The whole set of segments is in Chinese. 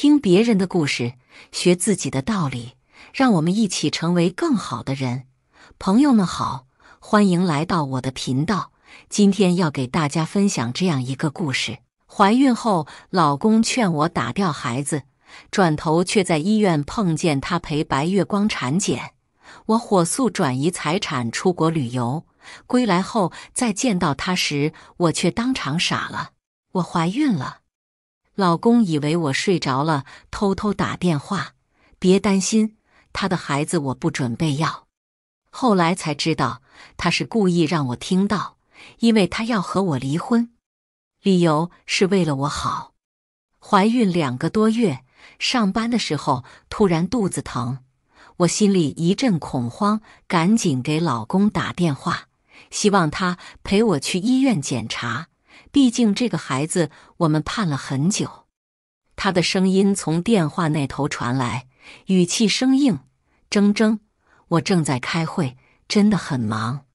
听别人的故事，学自己的道理，让我们一起成为更好的人。朋友们好，欢迎来到我的频道。今天要给大家分享这样一个故事：怀孕后，老公劝我打掉孩子，转头却在医院碰见他陪白月光产检。我火速转移财产，出国旅游。归来后再见到他时，我却当场傻了：我怀孕了。老公以为我睡着了，偷偷打电话。别担心，他的孩子我不准备要。后来才知道，他是故意让我听到，因为他要和我离婚，理由是为了我好。怀孕两个多月，上班的时候突然肚子疼，我心里一阵恐慌，赶紧给老公打电话，希望他陪我去医院检查。毕竟这个孩子，我们盼了很久。他的声音从电话那头传来，语气生硬：“铮铮，我正在开会，真的很忙。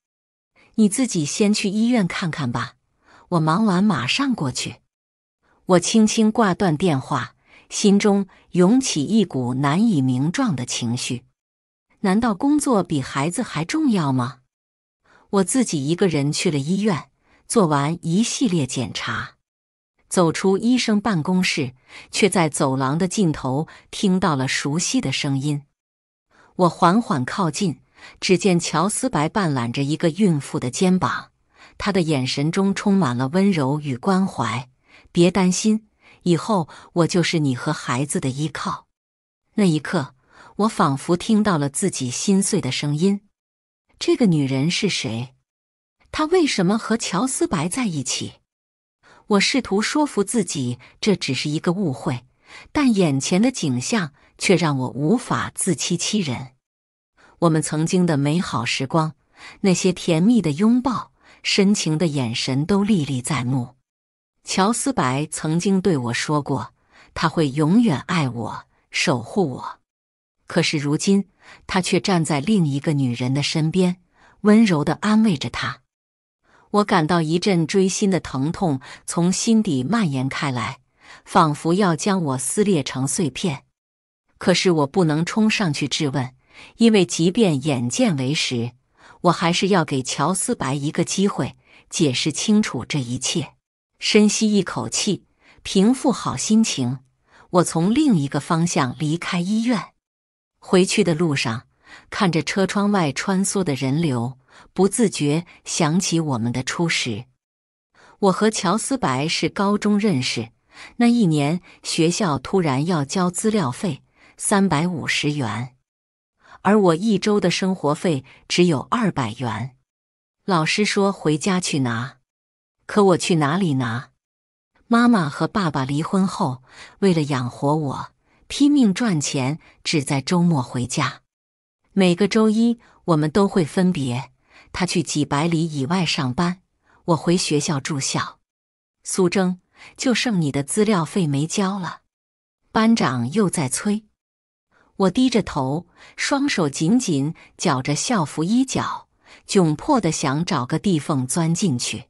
你自己先去医院看看吧，我忙完马上过去。”我轻轻挂断电话，心中涌起一股难以名状的情绪。难道工作比孩子还重要吗？我自己一个人去了医院。做完一系列检查，走出医生办公室，却在走廊的尽头听到了熟悉的声音。我缓缓靠近，只见乔斯白半揽着一个孕妇的肩膀，他的眼神中充满了温柔与关怀。别担心，以后我就是你和孩子的依靠。那一刻，我仿佛听到了自己心碎的声音。这个女人是谁？他为什么和乔斯白在一起？我试图说服自己，这只是一个误会，但眼前的景象却让我无法自欺欺人。我们曾经的美好时光，那些甜蜜的拥抱、深情的眼神都历历在目。乔斯白曾经对我说过，他会永远爱我、守护我。可是如今，他却站在另一个女人的身边，温柔的安慰着她。我感到一阵锥心的疼痛从心底蔓延开来，仿佛要将我撕裂成碎片。可是我不能冲上去质问，因为即便眼见为实，我还是要给乔思白一个机会，解释清楚这一切。深吸一口气，平复好心情，我从另一个方向离开医院。回去的路上，看着车窗外穿梭的人流。不自觉想起我们的初识。我和乔斯白是高中认识。那一年，学校突然要交资料费三百五十元，而我一周的生活费只有二百元。老师说回家去拿，可我去哪里拿？妈妈和爸爸离婚后，为了养活我，拼命赚钱，只在周末回家。每个周一，我们都会分别。他去几百里以外上班，我回学校住校。苏征，就剩你的资料费没交了。班长又在催。我低着头，双手紧紧绞着校服衣角，窘迫的想找个地缝钻进去。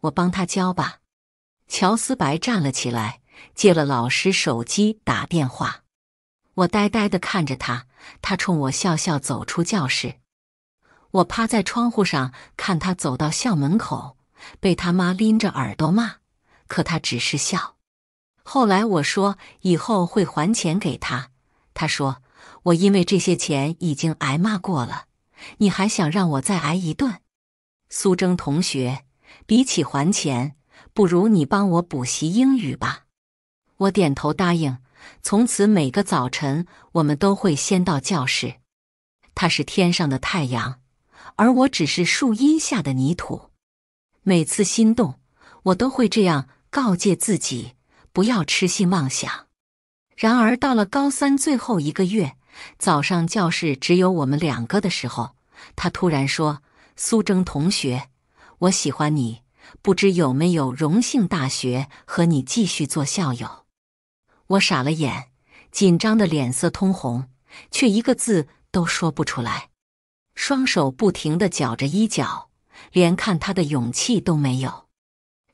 我帮他交吧。乔思白站了起来，借了老师手机打电话。我呆呆的看着他，他冲我笑笑，走出教室。我趴在窗户上看他走到校门口，被他妈拎着耳朵骂，可他只是笑。后来我说以后会还钱给他，他说我因为这些钱已经挨骂过了，你还想让我再挨一顿？苏征同学，比起还钱，不如你帮我补习英语吧。我点头答应。从此每个早晨，我们都会先到教室。他是天上的太阳。而我只是树荫下的泥土，每次心动，我都会这样告诫自己，不要痴心妄想。然而，到了高三最后一个月，早上教室只有我们两个的时候，他突然说：“苏征同学，我喜欢你，不知有没有荣幸大学和你继续做校友？”我傻了眼，紧张的脸色通红，却一个字都说不出来。双手不停地绞着衣角，连看他的勇气都没有，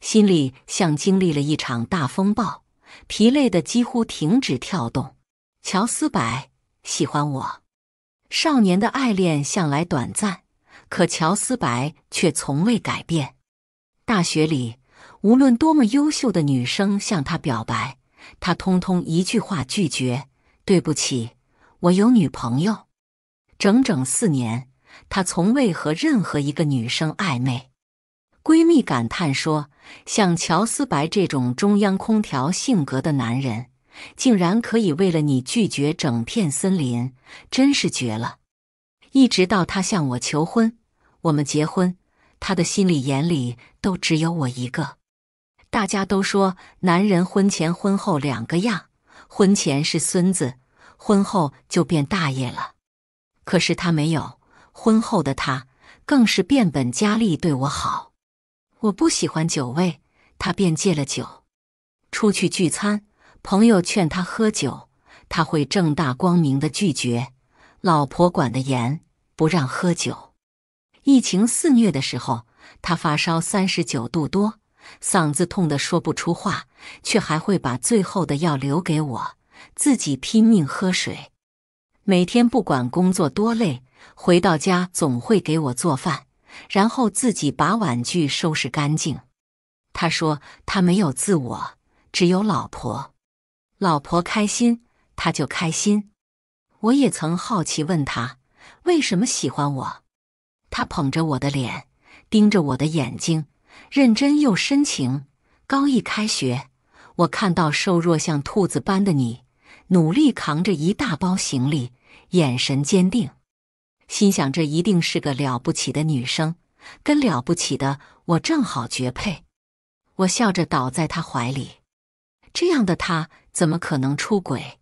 心里像经历了一场大风暴，疲累的几乎停止跳动。乔斯白喜欢我，少年的爱恋向来短暂，可乔斯白却从未改变。大学里，无论多么优秀的女生向他表白，他通通一句话拒绝：“对不起，我有女朋友。”整整四年。他从未和任何一个女生暧昧，闺蜜感叹说：“像乔斯白这种中央空调性格的男人，竟然可以为了你拒绝整片森林，真是绝了。”一直到他向我求婚，我们结婚，他的心里眼里都只有我一个。大家都说男人婚前婚后两个样，婚前是孙子，婚后就变大爷了。可是他没有。婚后的他更是变本加厉对我好，我不喜欢酒味，他便戒了酒。出去聚餐，朋友劝他喝酒，他会正大光明的拒绝。老婆管得严，不让喝酒。疫情肆虐的时候，他发烧三十九度多，嗓子痛得说不出话，却还会把最后的药留给我，自己拼命喝水。每天不管工作多累。回到家总会给我做饭，然后自己把碗具收拾干净。他说他没有自我，只有老婆。老婆开心他就开心。我也曾好奇问他为什么喜欢我。他捧着我的脸，盯着我的眼睛，认真又深情。高一开学，我看到瘦弱像兔子般的你，努力扛着一大包行李，眼神坚定。心想，这一定是个了不起的女生，跟了不起的我正好绝配。我笑着倒在他怀里，这样的他怎么可能出轨？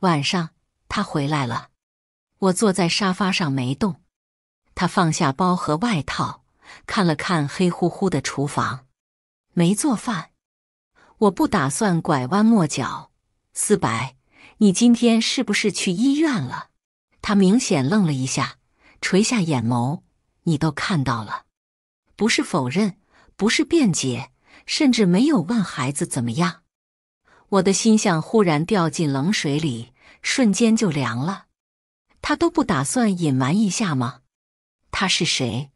晚上他回来了，我坐在沙发上没动。他放下包和外套，看了看黑乎乎的厨房，没做饭。我不打算拐弯抹角，四白，你今天是不是去医院了？他明显愣了一下，垂下眼眸。你都看到了，不是否认，不是辩解，甚至没有问孩子怎么样。我的心像忽然掉进冷水里，瞬间就凉了。他都不打算隐瞒一下吗？他是谁？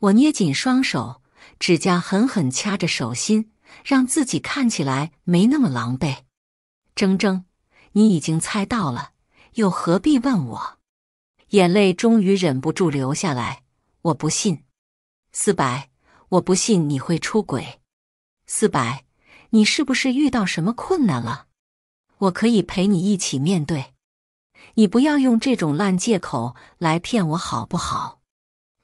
我捏紧双手，指甲狠狠掐着手心，让自己看起来没那么狼狈。铮铮，你已经猜到了。又何必问我？眼泪终于忍不住流下来。我不信，四白，我不信你会出轨。四白，你是不是遇到什么困难了？我可以陪你一起面对。你不要用这种烂借口来骗我，好不好？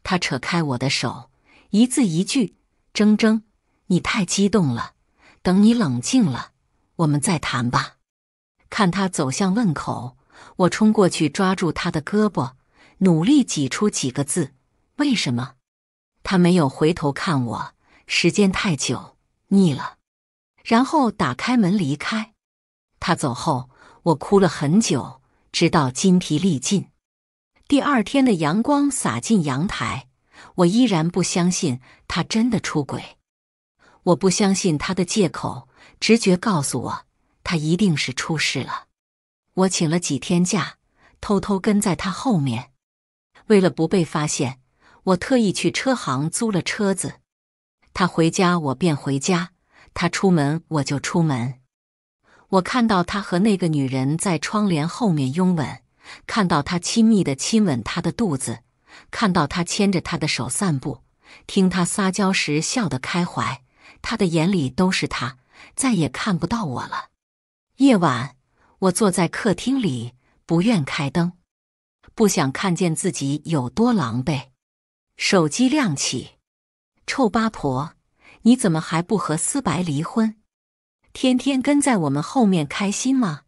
他扯开我的手，一字一句：“铮铮，你太激动了。等你冷静了，我们再谈吧。”看他走向问口。我冲过去抓住他的胳膊，努力挤出几个字：“为什么？”他没有回头看我，时间太久，腻了，然后打开门离开。他走后，我哭了很久，直到筋疲力尽。第二天的阳光洒进阳台，我依然不相信他真的出轨，我不相信他的借口，直觉告诉我，他一定是出事了。我请了几天假，偷偷跟在他后面。为了不被发现，我特意去车行租了车子。他回家，我便回家；他出门，我就出门。我看到他和那个女人在窗帘后面拥吻，看到他亲密的亲吻她的肚子，看到他牵着他的手散步，听他撒娇时笑得开怀。他的眼里都是他，再也看不到我了。夜晚。我坐在客厅里，不愿开灯，不想看见自己有多狼狈。手机亮起，臭八婆，你怎么还不和思白离婚？天天跟在我们后面开心吗？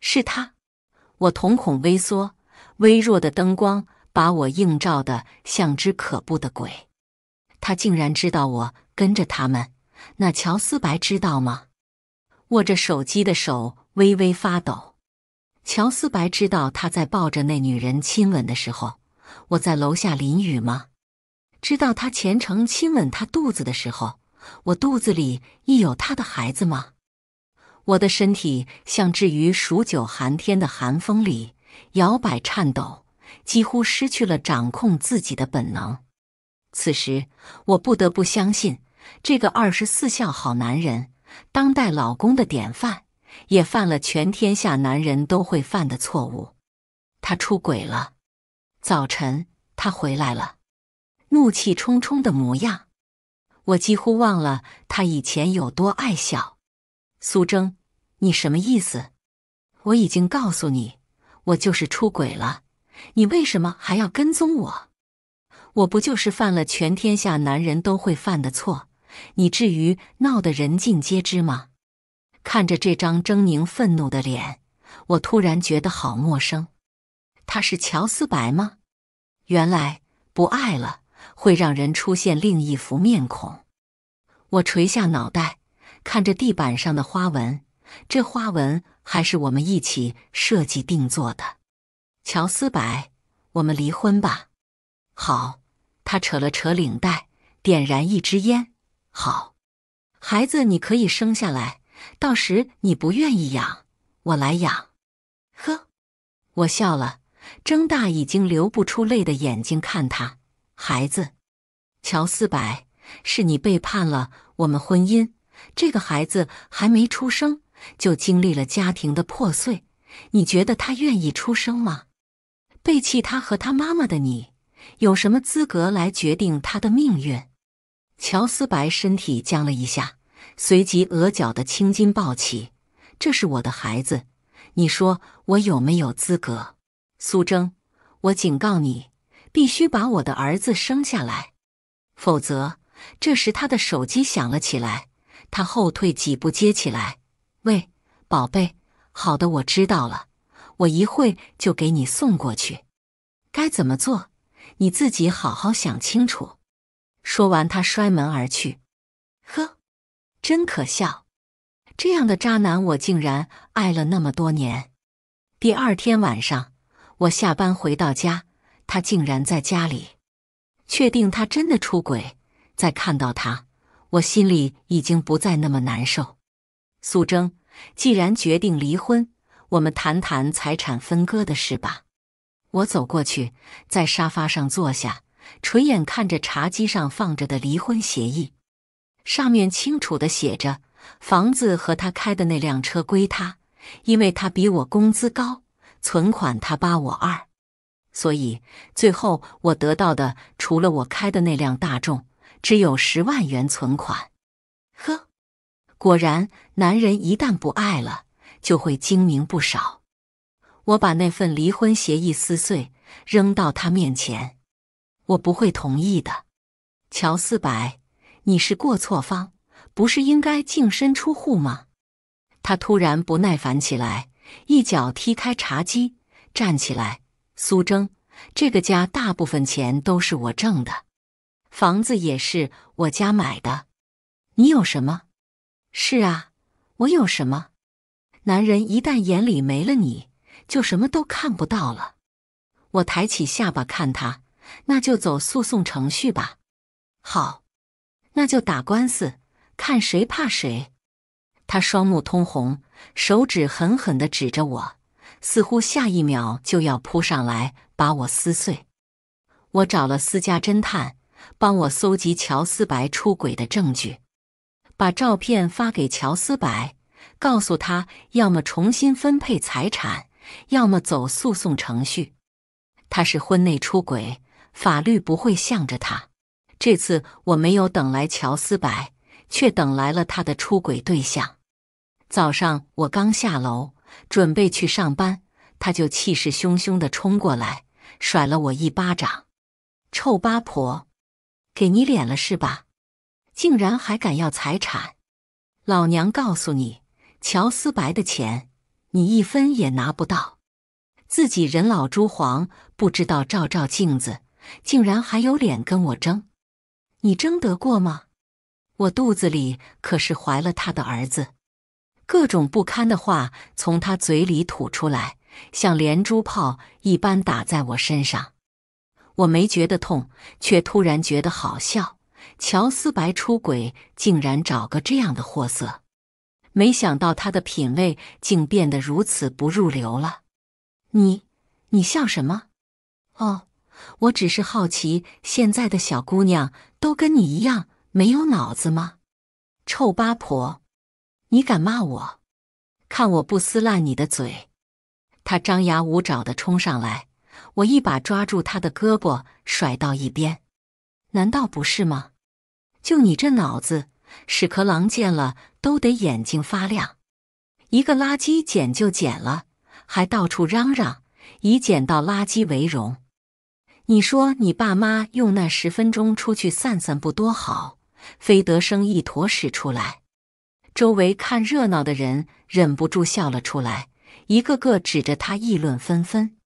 是他。我瞳孔微缩，微弱的灯光把我映照得像只可怖的鬼。他竟然知道我跟着他们，那乔思白知道吗？握着手机的手。微微发抖，乔斯白知道他在抱着那女人亲吻的时候，我在楼下淋雨吗？知道他虔诚亲吻他肚子的时候，我肚子里亦有他的孩子吗？我的身体像置于数九寒天的寒风里摇摆颤抖，几乎失去了掌控自己的本能。此时，我不得不相信这个二十四孝好男人、当代老公的典范。也犯了全天下男人都会犯的错误，他出轨了。早晨，他回来了，怒气冲冲的模样，我几乎忘了他以前有多爱笑。苏征，你什么意思？我已经告诉你，我就是出轨了。你为什么还要跟踪我？我不就是犯了全天下男人都会犯的错？你至于闹得人尽皆知吗？看着这张狰狞愤怒的脸，我突然觉得好陌生。他是乔斯白吗？原来不爱了会让人出现另一副面孔。我垂下脑袋，看着地板上的花纹，这花纹还是我们一起设计定做的。乔斯白，我们离婚吧。好，他扯了扯领带，点燃一支烟。好，孩子，你可以生下来。到时你不愿意养，我来养。呵，我笑了，睁大已经流不出泪的眼睛看他。孩子，乔斯白，是你背叛了我们婚姻。这个孩子还没出生，就经历了家庭的破碎。你觉得他愿意出生吗？背弃他和他妈妈的你，有什么资格来决定他的命运？乔斯白身体僵了一下。随即，额角的青筋暴起。这是我的孩子，你说我有没有资格？苏征，我警告你，必须把我的儿子生下来，否则……这时，他的手机响了起来。他后退几步接起来：“喂，宝贝，好的，我知道了，我一会就给你送过去。该怎么做，你自己好好想清楚。”说完，他摔门而去。呵。真可笑，这样的渣男我竟然爱了那么多年。第二天晚上，我下班回到家，他竟然在家里。确定他真的出轨，再看到他，我心里已经不再那么难受。素贞，既然决定离婚，我们谈谈财产分割的事吧。我走过去，在沙发上坐下，垂眼看着茶几上放着的离婚协议。上面清楚的写着，房子和他开的那辆车归他，因为他比我工资高，存款他八我二，所以最后我得到的除了我开的那辆大众，只有十万元存款。呵，果然男人一旦不爱了，就会精明不少。我把那份离婚协议撕碎，扔到他面前，我不会同意的，乔四白。你是过错方，不是应该净身出户吗？他突然不耐烦起来，一脚踢开茶几，站起来。苏征，这个家大部分钱都是我挣的，房子也是我家买的。你有什么？是啊，我有什么？男人一旦眼里没了你，就什么都看不到了。我抬起下巴看他，那就走诉讼程序吧。好。那就打官司，看谁怕谁。他双目通红，手指狠狠地指着我，似乎下一秒就要扑上来把我撕碎。我找了私家侦探，帮我搜集乔斯白出轨的证据，把照片发给乔斯白，告诉他要么重新分配财产，要么走诉讼程序。他是婚内出轨，法律不会向着他。这次我没有等来乔思白，却等来了他的出轨对象。早上我刚下楼准备去上班，他就气势汹汹地冲过来，甩了我一巴掌：“臭八婆，给你脸了是吧？竟然还敢要财产！老娘告诉你，乔思白的钱你一分也拿不到！自己人老珠黄，不知道照照镜子，竟然还有脸跟我争！”你争得过吗？我肚子里可是怀了他的儿子。各种不堪的话从他嘴里吐出来，像连珠炮一般打在我身上。我没觉得痛，却突然觉得好笑。乔斯白出轨，竟然找个这样的货色。没想到他的品味竟变得如此不入流了。你，你笑什么？哦。我只是好奇，现在的小姑娘都跟你一样没有脑子吗？臭八婆，你敢骂我？看我不撕烂你的嘴！他张牙舞爪的冲上来，我一把抓住他的胳膊，甩到一边。难道不是吗？就你这脑子，屎壳郎见了都得眼睛发亮。一个垃圾捡就捡了，还到处嚷嚷，以捡到垃圾为荣。你说你爸妈用那十分钟出去散散步多好，非得生一坨屎出来。周围看热闹的人忍不住笑了出来，一个个指着他议论纷纷。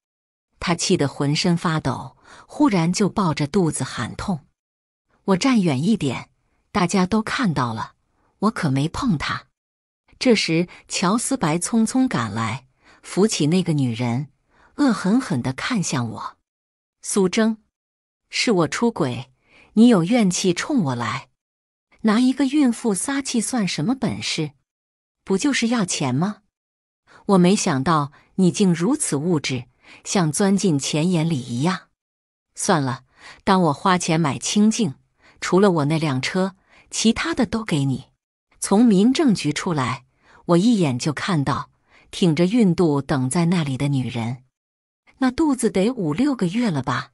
他气得浑身发抖，忽然就抱着肚子喊痛。我站远一点，大家都看到了，我可没碰他。这时，乔斯白匆匆赶来，扶起那个女人，恶狠狠地看向我。苏征，是我出轨，你有怨气冲我来，拿一个孕妇撒气算什么本事？不就是要钱吗？我没想到你竟如此物质，像钻进钱眼里一样。算了，当我花钱买清净，除了我那辆车，其他的都给你。从民政局出来，我一眼就看到挺着孕肚等在那里的女人。那肚子得五六个月了吧？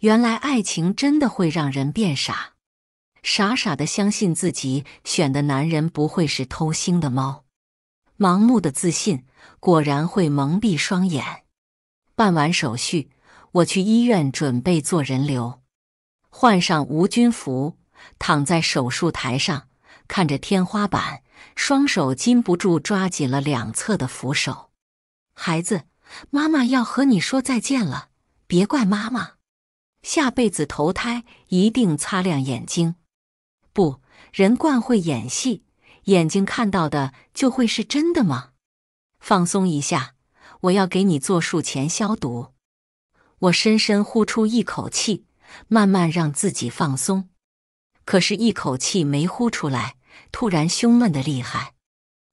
原来爱情真的会让人变傻，傻傻的相信自己选的男人不会是偷腥的猫，盲目的自信果然会蒙蔽双眼。办完手续，我去医院准备做人流，换上无菌服，躺在手术台上，看着天花板，双手禁不住抓紧了两侧的扶手。孩子。妈妈要和你说再见了，别怪妈妈，下辈子投胎一定擦亮眼睛。不，人惯会演戏，眼睛看到的就会是真的吗？放松一下，我要给你做术前消毒。我深深呼出一口气，慢慢让自己放松。可是，一口气没呼出来，突然胸闷的厉害，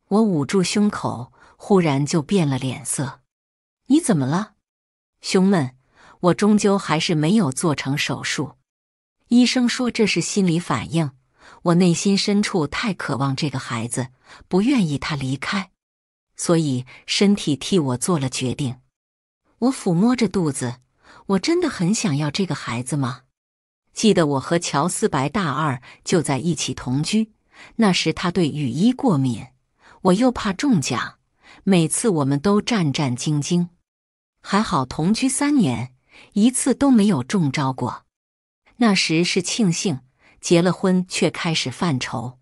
我捂住胸口，忽然就变了脸色。你怎么了？胸闷，我终究还是没有做成手术。医生说这是心理反应，我内心深处太渴望这个孩子，不愿意他离开，所以身体替我做了决定。我抚摸着肚子，我真的很想要这个孩子吗？记得我和乔斯白大二就在一起同居，那时他对雨衣过敏，我又怕中奖，每次我们都战战兢兢。还好同居三年，一次都没有中招过。那时是庆幸，结了婚却开始犯愁。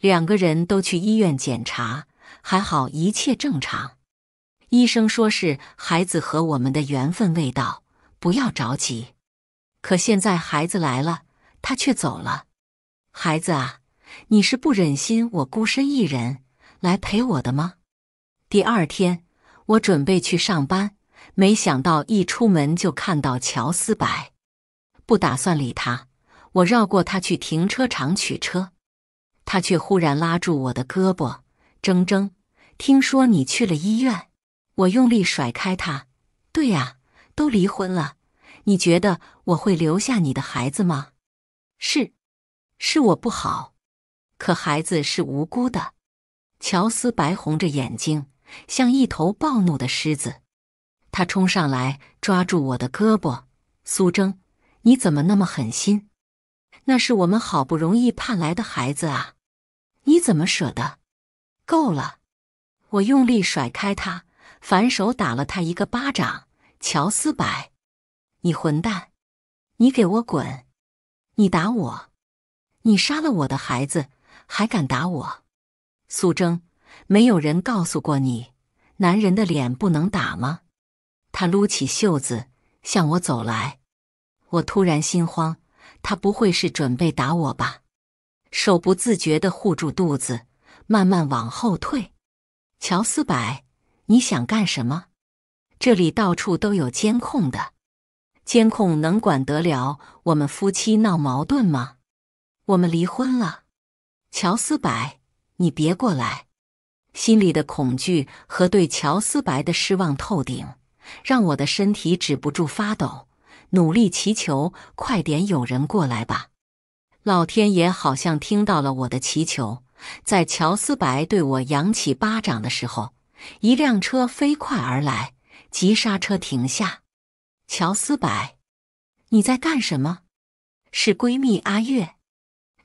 两个人都去医院检查，还好一切正常。医生说是孩子和我们的缘分未到，不要着急。可现在孩子来了，他却走了。孩子啊，你是不忍心我孤身一人来陪我的吗？第二天我准备去上班。没想到一出门就看到乔斯白，不打算理他。我绕过他去停车场取车，他却忽然拉住我的胳膊：“铮铮，听说你去了医院。”我用力甩开他。“对呀，都离婚了，你觉得我会留下你的孩子吗？”“是，是我不好，可孩子是无辜的。”乔斯白红着眼睛，像一头暴怒的狮子。他冲上来抓住我的胳膊，苏征，你怎么那么狠心？那是我们好不容易盼来的孩子啊！你怎么舍得？够了！我用力甩开他，反手打了他一个巴掌。乔思白，你混蛋！你给我滚！你打我！你杀了我的孩子，还敢打我？苏征，没有人告诉过你，男人的脸不能打吗？他撸起袖子向我走来，我突然心慌，他不会是准备打我吧？手不自觉地护住肚子，慢慢往后退。乔斯白，你想干什么？这里到处都有监控的，监控能管得了我们夫妻闹矛盾吗？我们离婚了，乔斯白，你别过来！心里的恐惧和对乔斯白的失望透顶。让我的身体止不住发抖，努力祈求快点有人过来吧。老天爷好像听到了我的祈求，在乔斯白对我扬起巴掌的时候，一辆车飞快而来，急刹车停下。乔斯白，你在干什么？是闺蜜阿月，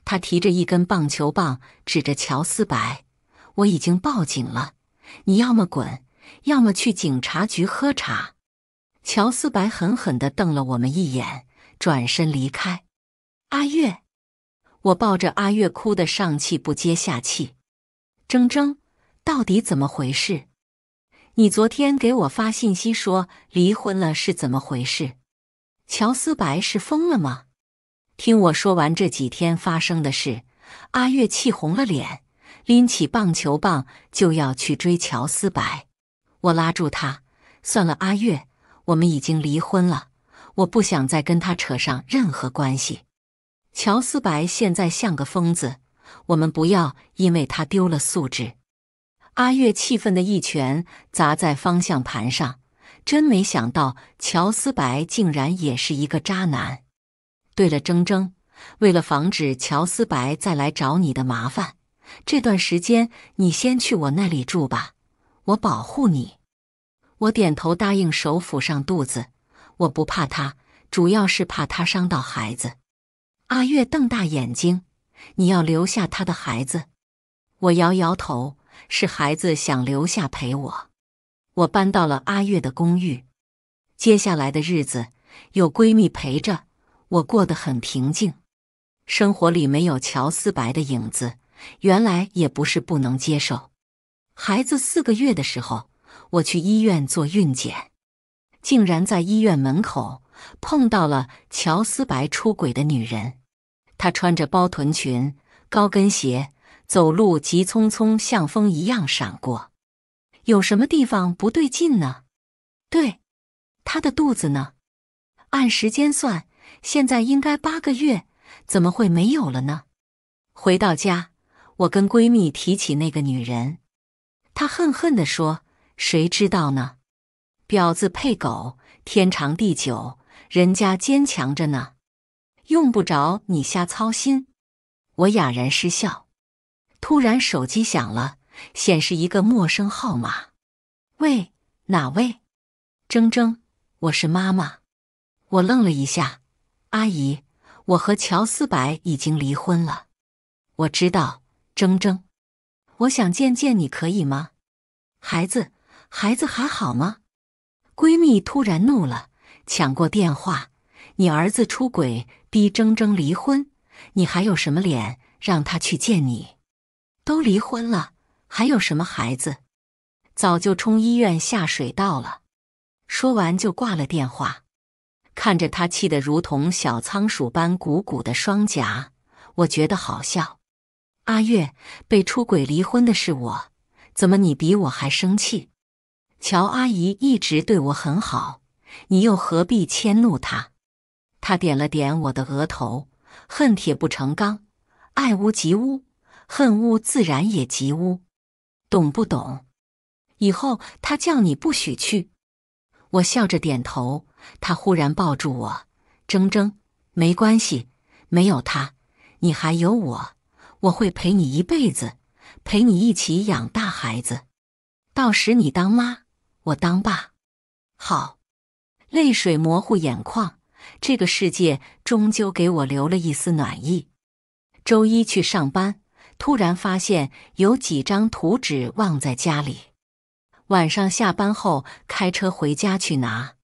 她提着一根棒球棒指着乔斯白，我已经报警了，你要么滚。要么去警察局喝茶。乔思白狠狠的瞪了我们一眼，转身离开。阿月，我抱着阿月哭得上气不接下气。铮铮，到底怎么回事？你昨天给我发信息说离婚了，是怎么回事？乔思白是疯了吗？听我说完这几天发生的事，阿月气红了脸，拎起棒球棒就要去追乔思白。我拉住他，算了，阿月，我们已经离婚了，我不想再跟他扯上任何关系。乔思白现在像个疯子，我们不要因为他丢了素质。阿月气愤的一拳砸在方向盘上，真没想到乔思白竟然也是一个渣男。对了，铮铮，为了防止乔思白再来找你的麻烦，这段时间你先去我那里住吧。我保护你，我点头答应，手抚上肚子，我不怕他，主要是怕他伤到孩子。阿月瞪大眼睛，你要留下他的孩子？我摇摇头，是孩子想留下陪我。我搬到了阿月的公寓，接下来的日子有闺蜜陪着，我过得很平静，生活里没有乔思白的影子。原来也不是不能接受。孩子四个月的时候，我去医院做孕检，竟然在医院门口碰到了乔斯白出轨的女人。她穿着包臀裙、高跟鞋，走路急匆匆，像风一样闪过。有什么地方不对劲呢？对，她的肚子呢？按时间算，现在应该八个月，怎么会没有了呢？回到家，我跟闺蜜提起那个女人。他恨恨的说：“谁知道呢，婊子配狗，天长地久，人家坚强着呢，用不着你瞎操心。”我哑然失笑。突然手机响了，显示一个陌生号码。“喂，哪位？”“铮铮，我是妈妈。”我愣了一下，“阿姨，我和乔思白已经离婚了。”“我知道，铮铮。”我想见见你，可以吗？孩子，孩子还好吗？闺蜜突然怒了，抢过电话：“你儿子出轨，逼铮铮离婚，你还有什么脸让他去见你？都离婚了，还有什么孩子？早就冲医院下水道了。”说完就挂了电话。看着她气得如同小仓鼠般鼓鼓的双颊，我觉得好笑。阿月被出轨离婚的是我，怎么你比我还生气？乔阿姨一直对我很好，你又何必迁怒她？她点了点我的额头，恨铁不成钢，爱屋及乌，恨屋自然也及乌，懂不懂？以后他叫你不许去。我笑着点头，他忽然抱住我，铮铮，没关系，没有他，你还有我。我会陪你一辈子，陪你一起养大孩子。到时你当妈，我当爸，好。泪水模糊眼眶，这个世界终究给我留了一丝暖意。周一去上班，突然发现有几张图纸忘在家里。晚上下班后开车回家去拿。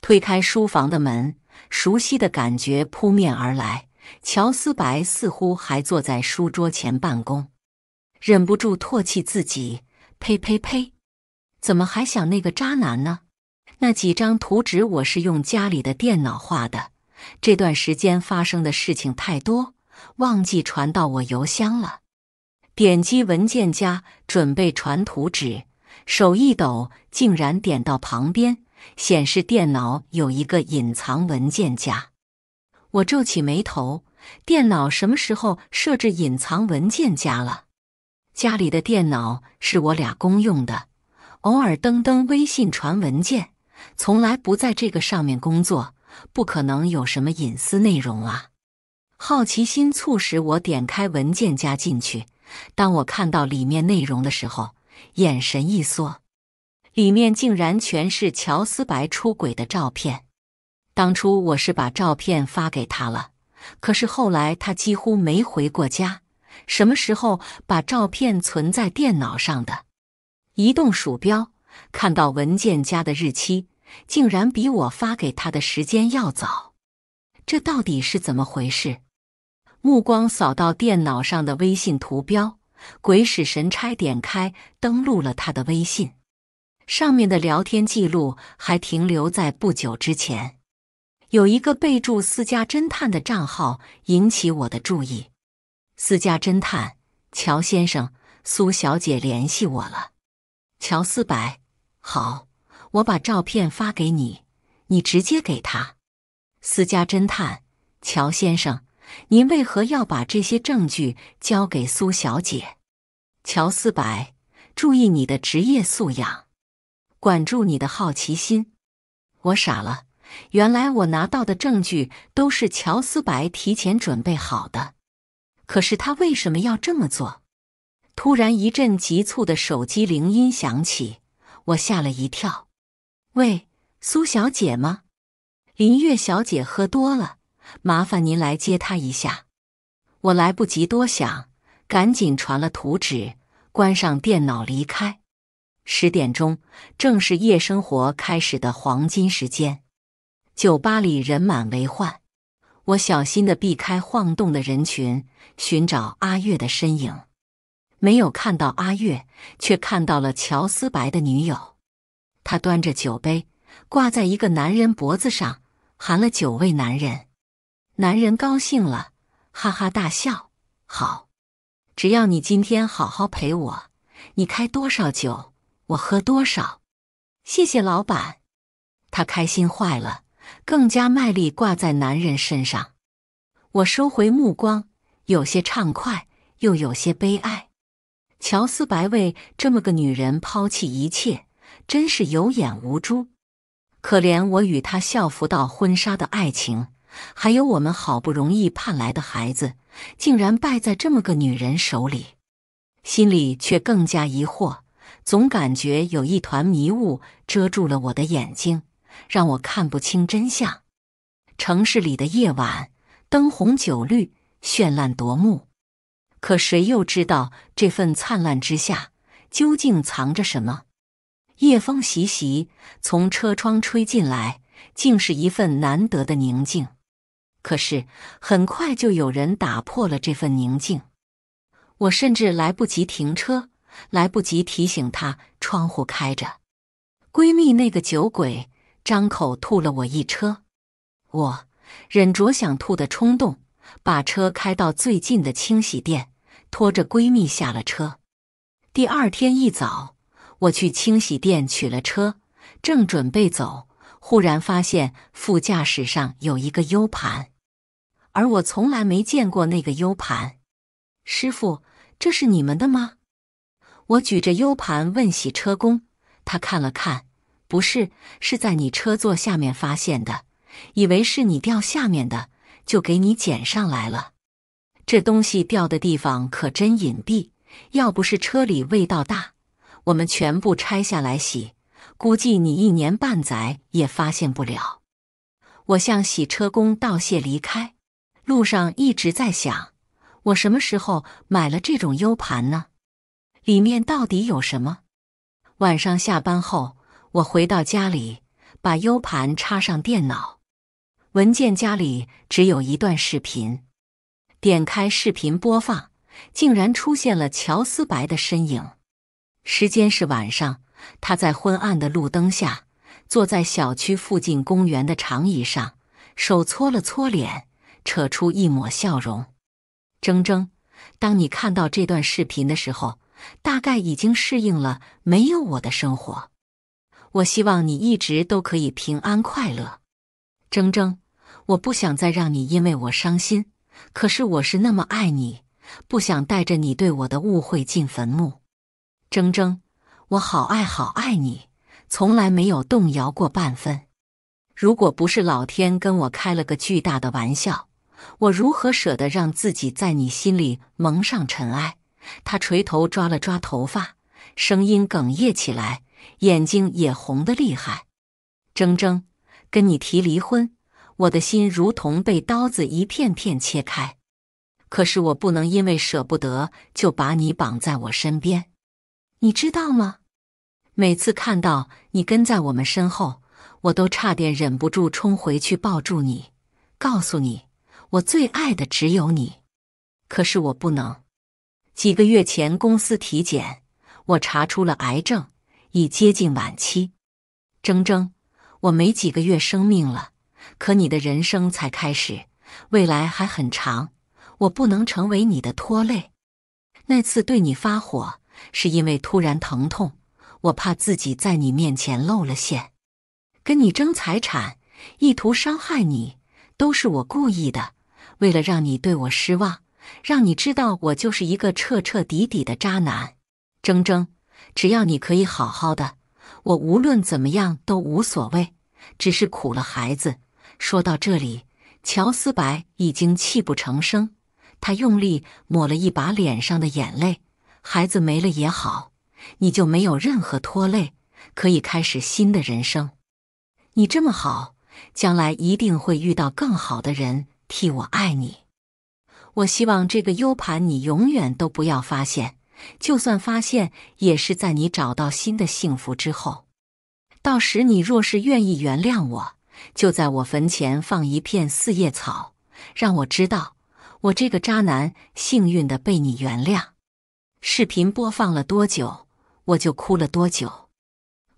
推开书房的门，熟悉的感觉扑面而来。乔斯白似乎还坐在书桌前办公，忍不住唾弃自己：“呸呸呸，怎么还想那个渣男呢？”那几张图纸我是用家里的电脑画的，这段时间发生的事情太多，忘记传到我邮箱了。点击文件夹准备传图纸，手一抖，竟然点到旁边，显示电脑有一个隐藏文件夹。我皱起眉头，电脑什么时候设置隐藏文件夹了？家里的电脑是我俩公用的，偶尔登登微信传文件，从来不在这个上面工作，不可能有什么隐私内容啊！好奇心促使我点开文件夹进去，当我看到里面内容的时候，眼神一缩，里面竟然全是乔斯白出轨的照片。当初我是把照片发给他了，可是后来他几乎没回过家。什么时候把照片存在电脑上的？移动鼠标，看到文件夹的日期，竟然比我发给他的时间要早。这到底是怎么回事？目光扫到电脑上的微信图标，鬼使神差点开登录了他的微信，上面的聊天记录还停留在不久之前。有一个备注“私家侦探”的账号引起我的注意。私家侦探乔先生，苏小姐联系我了。乔思白，好，我把照片发给你，你直接给他。私家侦探乔先生，您为何要把这些证据交给苏小姐？乔思白，注意你的职业素养，管住你的好奇心。我傻了。原来我拿到的证据都是乔斯白提前准备好的，可是他为什么要这么做？突然一阵急促的手机铃音响起，我吓了一跳。“喂，苏小姐吗？”林月小姐喝多了，麻烦您来接她一下。我来不及多想，赶紧传了图纸，关上电脑离开。十点钟，正是夜生活开始的黄金时间。酒吧里人满为患，我小心的避开晃动的人群，寻找阿月的身影，没有看到阿月，却看到了乔思白的女友。他端着酒杯，挂在一个男人脖子上，含了酒味。男人，男人高兴了，哈哈大笑。好，只要你今天好好陪我，你开多少酒，我喝多少。谢谢老板，他开心坏了。更加卖力挂在男人身上，我收回目光，有些畅快，又有些悲哀。乔斯白为这么个女人抛弃一切，真是有眼无珠。可怜我与他校服到婚纱的爱情，还有我们好不容易盼来的孩子，竟然败在这么个女人手里。心里却更加疑惑，总感觉有一团迷雾遮住了我的眼睛。让我看不清真相。城市里的夜晚，灯红酒绿，绚烂夺目。可谁又知道这份灿烂之下究竟藏着什么？夜风习习，从车窗吹进来，竟是一份难得的宁静。可是很快就有人打破了这份宁静。我甚至来不及停车，来不及提醒他窗户开着。闺蜜那个酒鬼。张口吐了我一车，我忍着想吐的冲动，把车开到最近的清洗店，拖着闺蜜下了车。第二天一早，我去清洗店取了车，正准备走，忽然发现副驾驶上有一个 U 盘，而我从来没见过那个 U 盘。师傅，这是你们的吗？我举着 U 盘问洗车工，他看了看。不是，是在你车座下面发现的，以为是你掉下面的，就给你捡上来了。这东西掉的地方可真隐蔽，要不是车里味道大，我们全部拆下来洗，估计你一年半载也发现不了。我向洗车工道谢，离开路上一直在想，我什么时候买了这种 U 盘呢？里面到底有什么？晚上下班后。我回到家里，把 U 盘插上电脑，文件夹里只有一段视频。点开视频播放，竟然出现了乔斯白的身影。时间是晚上，他在昏暗的路灯下，坐在小区附近公园的长椅上，手搓了搓脸，扯出一抹笑容。铮铮，当你看到这段视频的时候，大概已经适应了没有我的生活。我希望你一直都可以平安快乐，铮铮，我不想再让你因为我伤心，可是我是那么爱你，不想带着你对我的误会进坟墓。铮铮，我好爱好爱你，从来没有动摇过半分。如果不是老天跟我开了个巨大的玩笑，我如何舍得让自己在你心里蒙上尘埃？他垂头抓了抓头发，声音哽咽起来。眼睛也红得厉害，铮铮，跟你提离婚，我的心如同被刀子一片片切开。可是我不能因为舍不得就把你绑在我身边，你知道吗？每次看到你跟在我们身后，我都差点忍不住冲回去抱住你，告诉你我最爱的只有你。可是我不能。几个月前公司体检，我查出了癌症。已接近晚期，铮铮，我没几个月生命了，可你的人生才开始，未来还很长，我不能成为你的拖累。那次对你发火，是因为突然疼痛，我怕自己在你面前露了馅，跟你争财产，意图伤害你，都是我故意的，为了让你对我失望，让你知道我就是一个彻彻底底的渣男，铮铮。只要你可以好好的，我无论怎么样都无所谓，只是苦了孩子。说到这里，乔斯白已经泣不成声，他用力抹了一把脸上的眼泪。孩子没了也好，你就没有任何拖累，可以开始新的人生。你这么好，将来一定会遇到更好的人替我爱你。我希望这个 U 盘你永远都不要发现。就算发现，也是在你找到新的幸福之后。到时你若是愿意原谅我，就在我坟前放一片四叶草，让我知道我这个渣男幸运的被你原谅。视频播放了多久，我就哭了多久。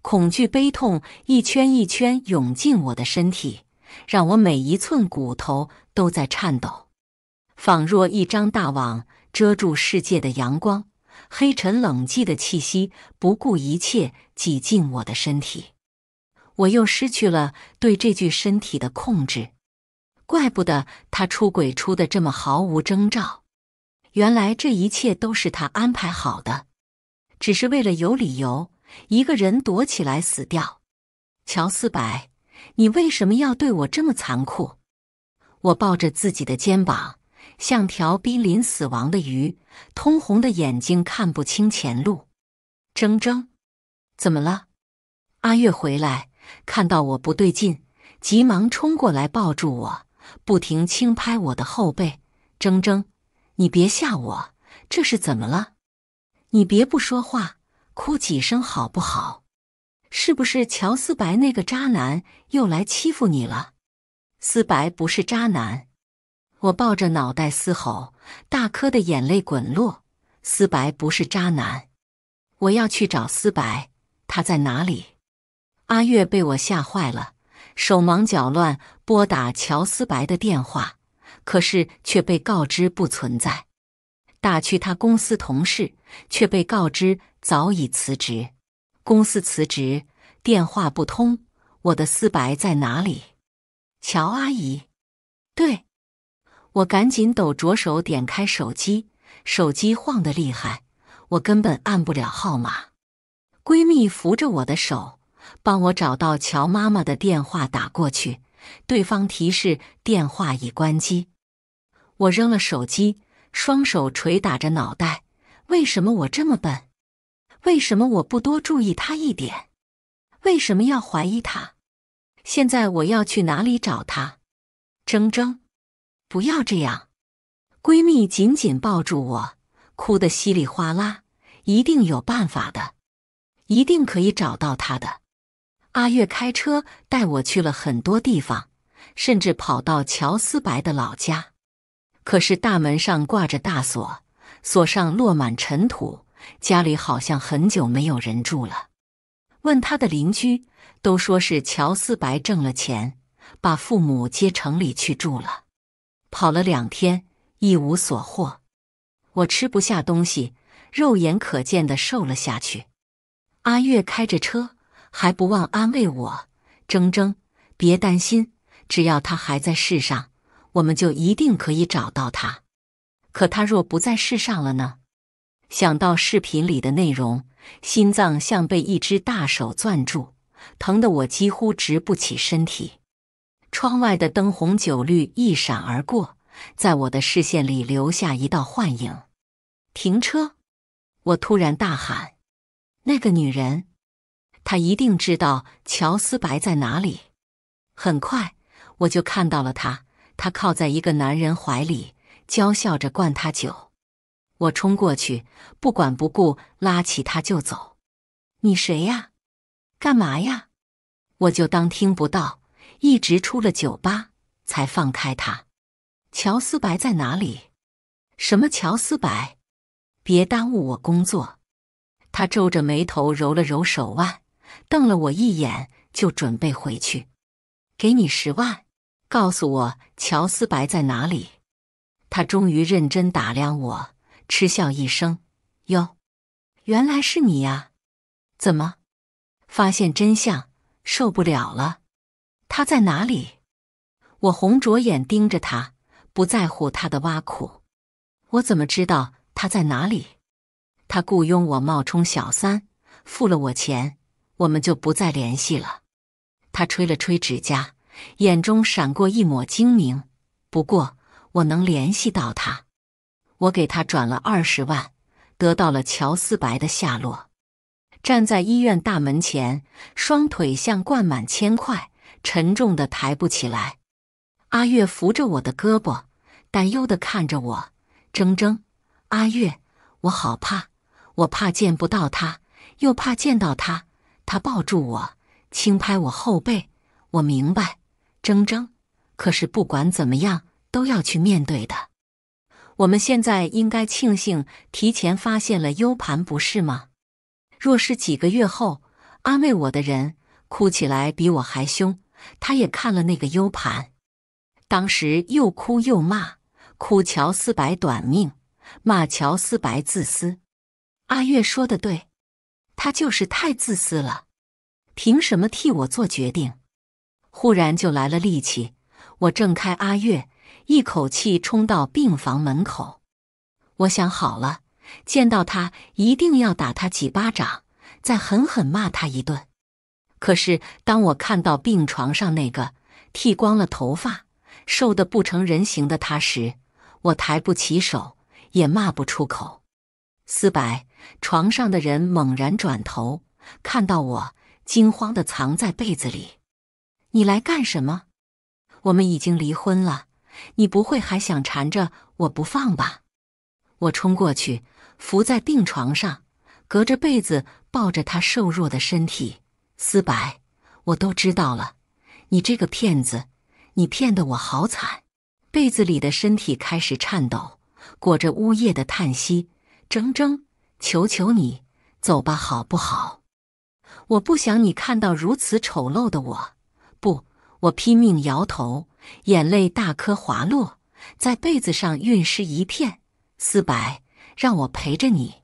恐惧、悲痛一圈一圈涌进我的身体，让我每一寸骨头都在颤抖，仿若一张大网遮住世界的阳光。黑沉冷寂的气息不顾一切挤进我的身体，我又失去了对这具身体的控制。怪不得他出轨出的这么毫无征兆，原来这一切都是他安排好的，只是为了有理由一个人躲起来死掉。乔斯白，你为什么要对我这么残酷？我抱着自己的肩膀。像条濒临死亡的鱼，通红的眼睛看不清前路。铮铮，怎么了？阿月回来，看到我不对劲，急忙冲过来抱住我，不停轻拍我的后背。铮铮，你别吓我，这是怎么了？你别不说话，哭几声好不好？是不是乔思白那个渣男又来欺负你了？思白不是渣男。我抱着脑袋嘶吼，大颗的眼泪滚落。思白不是渣男，我要去找思白，他在哪里？阿月被我吓坏了，手忙脚乱拨打乔思白的电话，可是却被告知不存在。打去他公司同事，却被告知早已辞职。公司辞职，电话不通。我的思白在哪里？乔阿姨，对。我赶紧抖着手点开手机，手机晃得厉害，我根本按不了号码。闺蜜扶着我的手，帮我找到乔妈妈的电话打过去，对方提示电话已关机。我扔了手机，双手捶打着脑袋：为什么我这么笨？为什么我不多注意他一点？为什么要怀疑他？现在我要去哪里找他？铮铮。不要这样，闺蜜紧紧抱住我，哭得稀里哗啦。一定有办法的，一定可以找到他的。阿月开车带我去了很多地方，甚至跑到乔思白的老家。可是大门上挂着大锁，锁上落满尘土，家里好像很久没有人住了。问他的邻居，都说是乔思白挣了钱，把父母接城里去住了。跑了两天，一无所获。我吃不下东西，肉眼可见的瘦了下去。阿月开着车，还不忘安慰我：“铮铮，别担心，只要他还在世上，我们就一定可以找到他。可他若不在世上了呢？”想到视频里的内容，心脏像被一只大手攥住，疼得我几乎直不起身体。窗外的灯红酒绿一闪而过，在我的视线里留下一道幻影。停车！我突然大喊：“那个女人，她一定知道乔斯白在哪里。”很快，我就看到了她。她靠在一个男人怀里，娇笑着灌他酒。我冲过去，不管不顾，拉起她就走。“你谁呀？干嘛呀？”我就当听不到。一直出了酒吧才放开他。乔斯白在哪里？什么乔斯白？别耽误我工作！他皱着眉头揉了揉手腕，瞪了我一眼，就准备回去。给你十万，告诉我乔斯白在哪里。他终于认真打量我，嗤笑一声：“哟，原来是你呀！怎么发现真相受不了了？”他在哪里？我红着眼盯着他，不在乎他的挖苦。我怎么知道他在哪里？他雇佣我冒充小三，付了我钱，我们就不再联系了。他吹了吹指甲，眼中闪过一抹精明。不过我能联系到他，我给他转了二十万，得到了乔思白的下落。站在医院大门前，双腿像灌满铅块。沉重的抬不起来，阿月扶着我的胳膊，担忧的看着我。铮铮，阿月，我好怕，我怕见不到他，又怕见到他。他抱住我，轻拍我后背。我明白，铮铮，可是不管怎么样，都要去面对的。我们现在应该庆幸提前发现了 U 盘，不是吗？若是几个月后，安慰我的人哭起来比我还凶。他也看了那个 U 盘，当时又哭又骂，哭乔四白短命，骂乔四白自私。阿月说的对，他就是太自私了，凭什么替我做决定？忽然就来了力气，我挣开阿月，一口气冲到病房门口。我想好了，见到他一定要打他几巴掌，再狠狠骂他一顿。可是，当我看到病床上那个剃光了头发、瘦得不成人形的他时，我抬不起手，也骂不出口。思白，床上的人猛然转头，看到我，惊慌地藏在被子里。“你来干什么？我们已经离婚了，你不会还想缠着我不放吧？”我冲过去，伏在病床上，隔着被子抱着他瘦弱的身体。思白，我都知道了，你这个骗子，你骗得我好惨。被子里的身体开始颤抖，裹着呜咽的叹息。铮铮，求求你走吧，好不好？我不想你看到如此丑陋的我。不，我拼命摇头，眼泪大颗滑落，在被子上晕湿一片。思白，让我陪着你，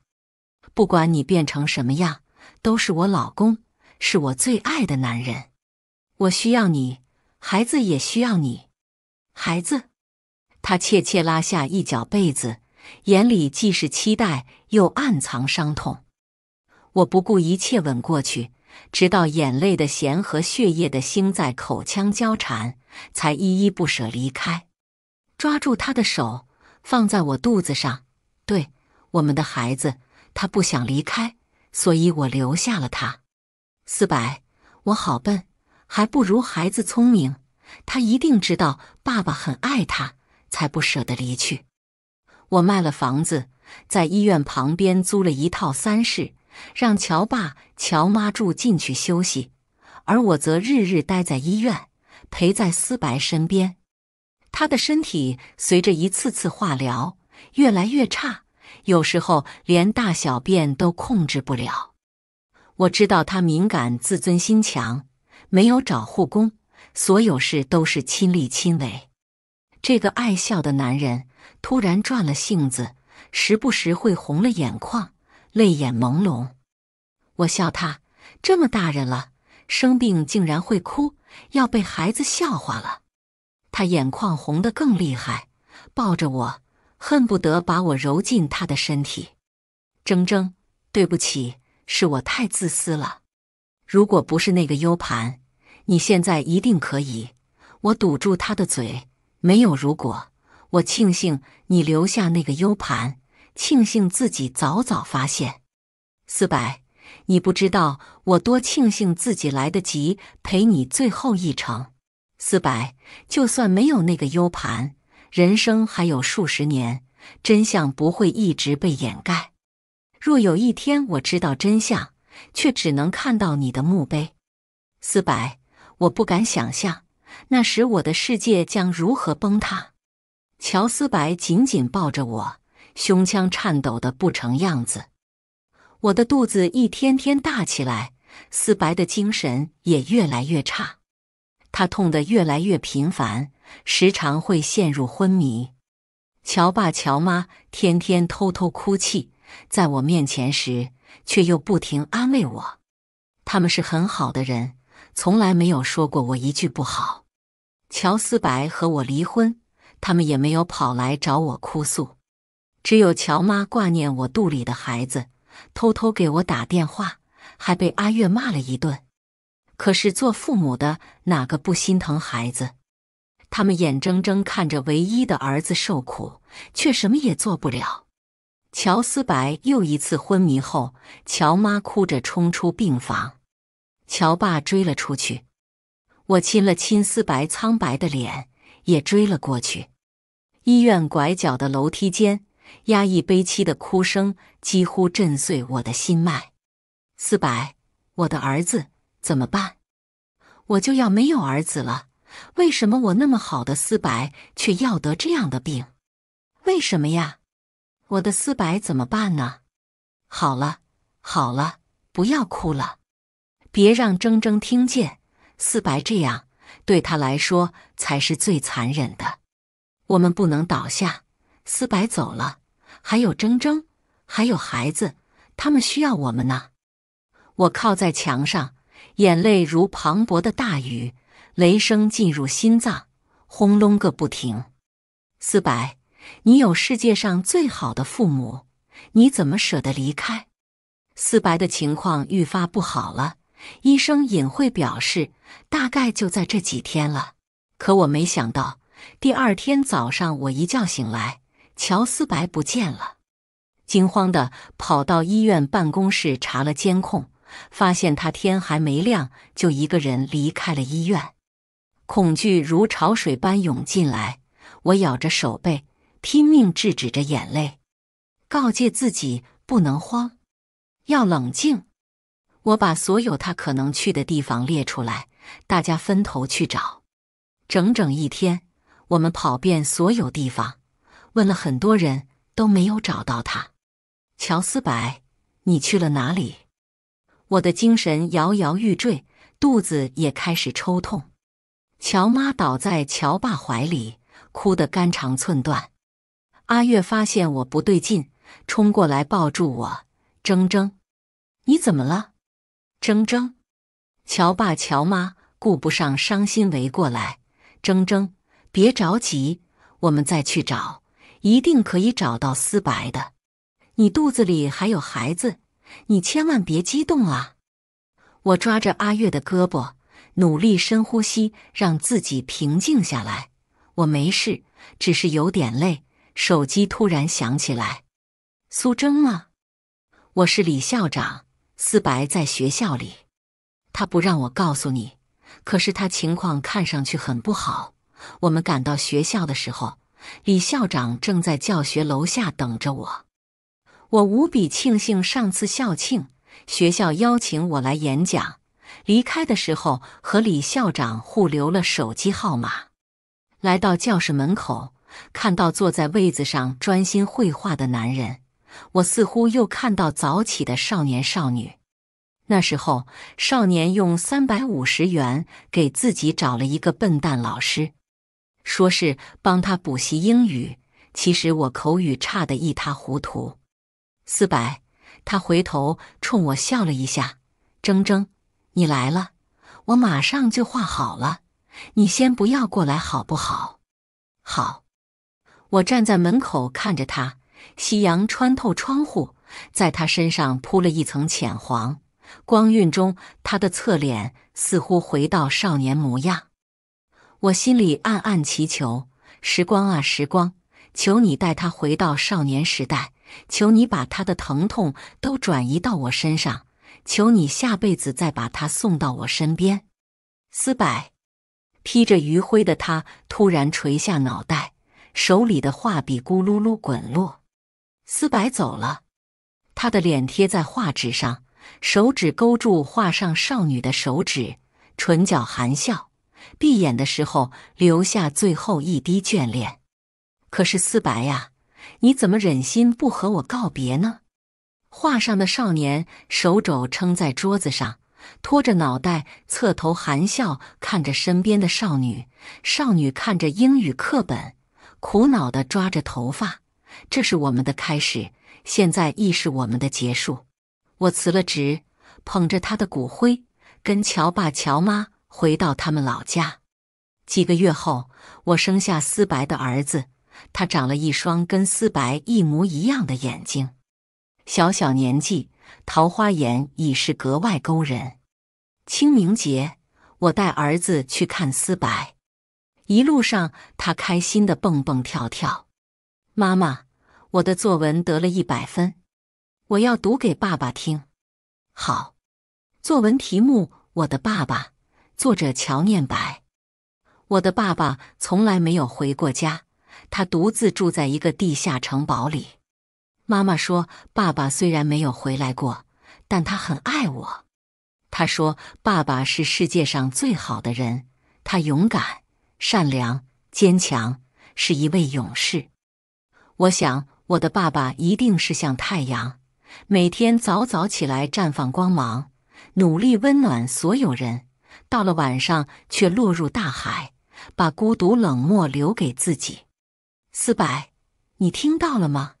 不管你变成什么样，都是我老公。是我最爱的男人，我需要你，孩子也需要你。孩子，他怯怯拉下一角被子，眼里既是期待又暗藏伤痛。我不顾一切吻过去，直到眼泪的咸和血液的腥在口腔交缠，才依依不舍离开，抓住他的手，放在我肚子上，对我们的孩子，他不想离开，所以我留下了他。思白，我好笨，还不如孩子聪明。他一定知道爸爸很爱他，才不舍得离去。我卖了房子，在医院旁边租了一套三室，让乔爸乔妈住进去休息，而我则日日待在医院，陪在思白身边。他的身体随着一次次化疗越来越差，有时候连大小便都控制不了。我知道他敏感，自尊心强，没有找护工，所有事都是亲力亲为。这个爱笑的男人突然转了性子，时不时会红了眼眶，泪眼朦胧。我笑他这么大人了，生病竟然会哭，要被孩子笑话了。他眼眶红得更厉害，抱着我，恨不得把我揉进他的身体。铮铮，对不起。是我太自私了，如果不是那个 U 盘，你现在一定可以。我堵住他的嘴，没有如果。我庆幸你留下那个 U 盘，庆幸自己早早发现。四百，你不知道我多庆幸自己来得及陪你最后一程。四百，就算没有那个 U 盘，人生还有数十年，真相不会一直被掩盖。若有一天我知道真相，却只能看到你的墓碑，思白，我不敢想象那时我的世界将如何崩塌。乔思白紧紧抱着我，胸腔颤抖的不成样子。我的肚子一天天大起来，思白的精神也越来越差，他痛得越来越频繁，时常会陷入昏迷。乔爸乔妈天天偷偷哭泣。在我面前时，却又不停安慰我。他们是很好的人，从来没有说过我一句不好。乔思白和我离婚，他们也没有跑来找我哭诉。只有乔妈挂念我肚里的孩子，偷偷给我打电话，还被阿月骂了一顿。可是做父母的哪个不心疼孩子？他们眼睁睁看着唯一的儿子受苦，却什么也做不了。乔思白又一次昏迷后，乔妈哭着冲出病房，乔爸追了出去。我亲了亲思白苍白的脸，也追了过去。医院拐角的楼梯间，压抑悲戚的哭声几乎震碎我的心脉。思白，我的儿子，怎么办？我就要没有儿子了。为什么我那么好的思白却要得这样的病？为什么呀？我的思白怎么办呢？好了，好了，不要哭了，别让铮铮听见。思白这样对他来说才是最残忍的。我们不能倒下，思白走了，还有铮铮，还有孩子，他们需要我们呢。我靠在墙上，眼泪如磅礴的大雨，雷声进入心脏，轰隆个不停。思白。你有世界上最好的父母，你怎么舍得离开？思白的情况愈发不好了，医生隐晦表示大概就在这几天了。可我没想到，第二天早上我一觉醒来，乔思白不见了，惊慌的跑到医院办公室查了监控，发现他天还没亮就一个人离开了医院。恐惧如潮水般涌进来，我咬着手背。拼命制止着眼泪，告诫自己不能慌，要冷静。我把所有他可能去的地方列出来，大家分头去找。整整一天，我们跑遍所有地方，问了很多人，都没有找到他。乔斯白，你去了哪里？我的精神摇摇欲坠，肚子也开始抽痛。乔妈倒在乔爸怀里，哭得肝肠寸断。阿月发现我不对劲，冲过来抱住我。铮铮，你怎么了？铮铮，乔爸乔妈顾不上伤心，围过来。铮铮，别着急，我们再去找，一定可以找到思白的。你肚子里还有孩子，你千万别激动啊！我抓着阿月的胳膊，努力深呼吸，让自己平静下来。我没事，只是有点累。手机突然响起来，苏征啊，我是李校长。思白在学校里，他不让我告诉你，可是他情况看上去很不好。我们赶到学校的时候，李校长正在教学楼下等着我。我无比庆幸上次校庆，学校邀请我来演讲。离开的时候和李校长互留了手机号码。来到教室门口。看到坐在位子上专心绘画的男人，我似乎又看到早起的少年少女。那时候，少年用三百五十元给自己找了一个笨蛋老师，说是帮他补习英语，其实我口语差得一塌糊涂。四百，他回头冲我笑了一下：“铮铮，你来了，我马上就画好了，你先不要过来好不好？好。”我站在门口看着他，夕阳穿透窗户，在他身上铺了一层浅黄光晕中，他的侧脸似乎回到少年模样。我心里暗暗祈求：时光啊，时光，求你带他回到少年时代，求你把他的疼痛都转移到我身上，求你下辈子再把他送到我身边。思柏披着余晖的他突然垂下脑袋。手里的画笔咕噜噜滚落，思白走了，他的脸贴在画纸上，手指勾住画上少女的手指，唇角含笑，闭眼的时候留下最后一滴眷恋。可是思白呀，你怎么忍心不和我告别呢？画上的少年手肘撑在桌子上，托着脑袋，侧头含笑看着身边的少女，少女看着英语课本。苦恼地抓着头发，这是我们的开始，现在亦是我们的结束。我辞了职，捧着他的骨灰，跟乔爸乔妈回到他们老家。几个月后，我生下思白的儿子，他长了一双跟思白一模一样的眼睛，小小年纪，桃花眼已是格外勾人。清明节，我带儿子去看思白。一路上，他开心的蹦蹦跳跳。妈妈，我的作文得了一百分，我要读给爸爸听。好，作文题目《我的爸爸》，作者乔念白。我的爸爸从来没有回过家，他独自住在一个地下城堡里。妈妈说，爸爸虽然没有回来过，但他很爱我。他说，爸爸是世界上最好的人，他勇敢。善良、坚强，是一位勇士。我想，我的爸爸一定是像太阳，每天早早起来绽放光芒，努力温暖所有人。到了晚上，却落入大海，把孤独冷漠留给自己。四百，你听到了吗？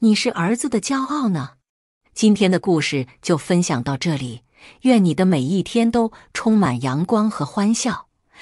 你是儿子的骄傲呢。今天的故事就分享到这里，愿你的每一天都充满阳光和欢笑。